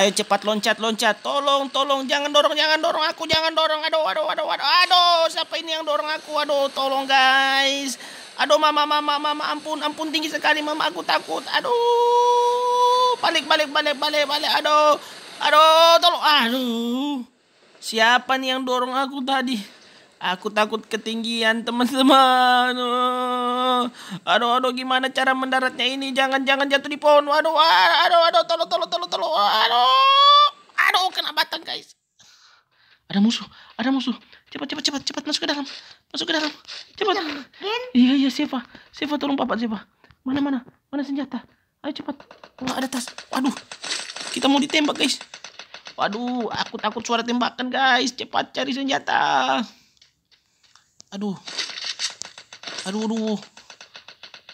Ayo cepat loncat loncat. Tolong tolong jangan dorong jangan dorong aku jangan dorong. Aduh aduh aduh aduh aduh siapa ini yang dorong aku? Aduh tolong guys. Aduh mama mama mama ampun ampun tinggi sekali mama aku takut. Aduh balik balik balik balik balik. Aduh aduh tolong aduh. Siapa nih yang dorong aku tadi? Aku takut ketinggian teman-teman. Aduh, aduh gimana cara mendaratnya ini? Jangan-jangan jatuh di pohon. Aduh, aduh, aduh, tolong, tolong, tolong, tolong. Ada musuh, ada musuh. Cepat, cepat, cepat, cepat masuk ke dalam. Masuk ke dalam. Cepat. Iya, iya, Siva. Siva tolong papa Siva. Mana mana? Mana senjata? Ayo cepat. Wah, ada tas. Waduh. Kita mau ditembak, guys. Waduh, aku takut suara tembakan, guys. Cepat cari senjata. Aduh. Aduh, aduh.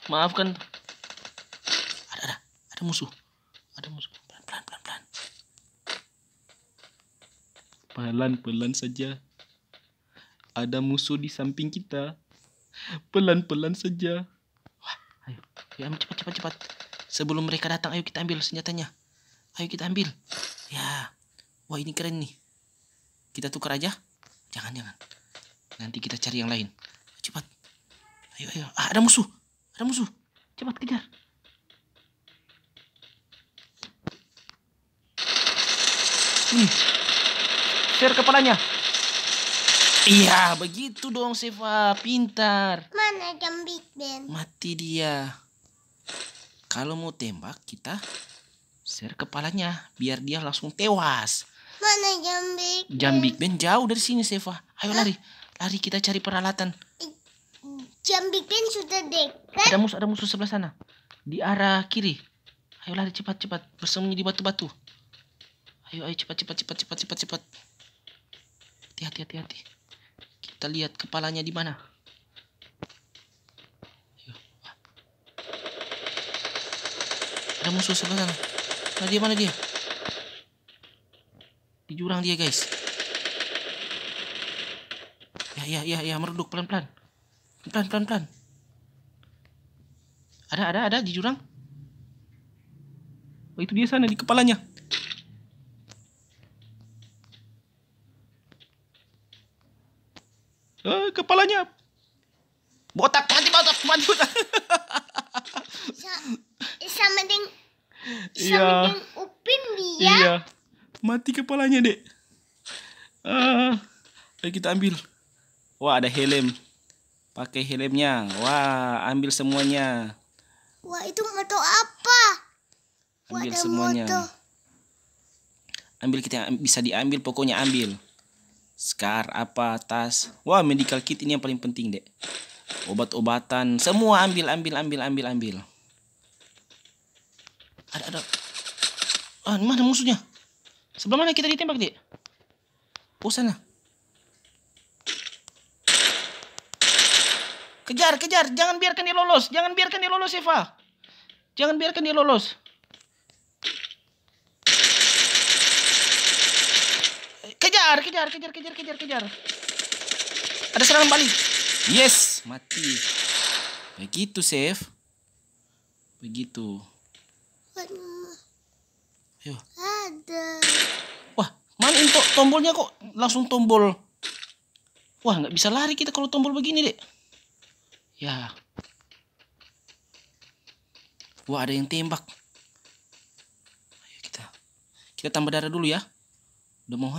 Maafkan. Ada, ada. Ada musuh. Ada musuh. Pelan-pelan saja. Ada musuh di samping kita. Pelan-pelan saja. Wah, ayo. Ayo ya, cepat cepat cepat. Sebelum mereka datang ayo kita ambil senjatanya. Ayo kita ambil. Ya. Wah, ini keren nih. Kita tukar aja. Jangan jangan. Nanti kita cari yang lain. Cepat. Ayo ayo. Ah, ada musuh. Ada musuh. Cepat kejar. Hmm. Share kepalanya. Iya, begitu dong Seva, pintar. Mana jam Big Ben? Mati dia. Kalau mau tembak kita share kepalanya biar dia langsung tewas. Mana jam Big Ben? Jam Big Ben jauh dari sini Seva. Ayo Hah? lari. Lari kita cari peralatan. Jam Big Ben sudah dekat. Ada musuh, ada musuh sebelah sana. Di arah kiri. Ayo lari cepat-cepat bersembunyi di batu-batu. Ayo ayo cepat cepat cepat cepat cepat cepat hati-hati hati-hati kita lihat kepalanya di mana ah. ada musuh sebelah sana Nah dia mana dia di jurang dia guys ya ya ya ya merduk pelan pelan pelan pelan pelan ada ada ada di jurang oh itu dia sana di kepalanya Uh, kepalanya botak mati botak mati botak. Sama dengan sama iya. Upin dia. Iya. Mati kepalanya, Dek. uh, Ayo kita ambil. Wah, ada helm. Pakai helmnya. Wah, ambil semuanya. Wah, itu motor apa? Ambil semuanya. Motor. Ambil kita bisa diambil, pokoknya ambil scar apa tas wah medical kit ini yang paling penting dek obat-obatan semua ambil ambil ambil ambil ambil ada ada ah mana musuhnya sebelah mana kita ditembak dek oh sana kejar kejar jangan biarkan dia lolos jangan biarkan dia lolos Eva jangan biarkan dia lolos Kejar, kejar, kejar, kejar, kejar, kejar. Ada serangan balik. Yes, mati. Begitu, Chef. Begitu. Ayo. Ada. Wah, mana untuk tombolnya kok langsung tombol. Wah, nggak bisa lari kita kalau tombol begini, Dek. Ya. Wah, ada yang tembak. Ayo kita. Kita tambah darah dulu ya. Udah mau